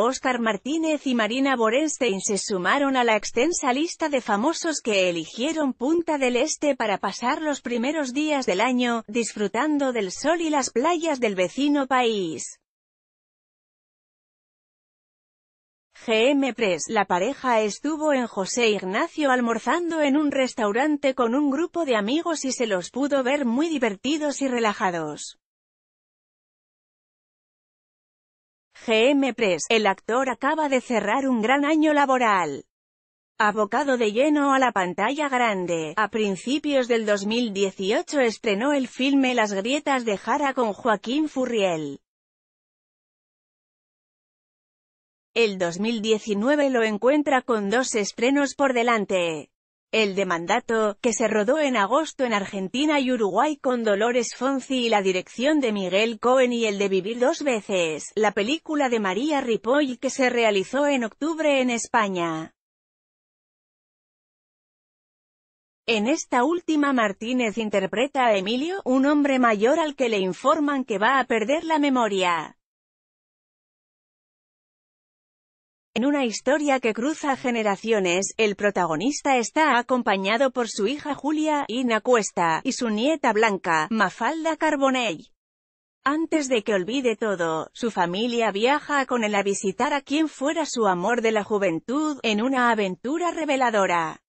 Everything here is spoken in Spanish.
Óscar Martínez y Marina Borenstein se sumaron a la extensa lista de famosos que eligieron Punta del Este para pasar los primeros días del año, disfrutando del sol y las playas del vecino país. GM Press, la pareja estuvo en José Ignacio almorzando en un restaurante con un grupo de amigos y se los pudo ver muy divertidos y relajados. GM Press, el actor acaba de cerrar un gran año laboral. Abocado de lleno a la pantalla grande, a principios del 2018 estrenó el filme Las grietas de Jara con Joaquín Furriel. El 2019 lo encuentra con dos estrenos por delante. El de Mandato, que se rodó en agosto en Argentina y Uruguay con Dolores Fonzi y la dirección de Miguel Cohen y el de Vivir dos veces, la película de María Ripoll que se realizó en octubre en España. En esta última Martínez interpreta a Emilio, un hombre mayor al que le informan que va a perder la memoria. En una historia que cruza generaciones, el protagonista está acompañado por su hija Julia, Ina Cuesta, y su nieta Blanca, Mafalda Carbonell. Antes de que olvide todo, su familia viaja con él a visitar a quien fuera su amor de la juventud, en una aventura reveladora.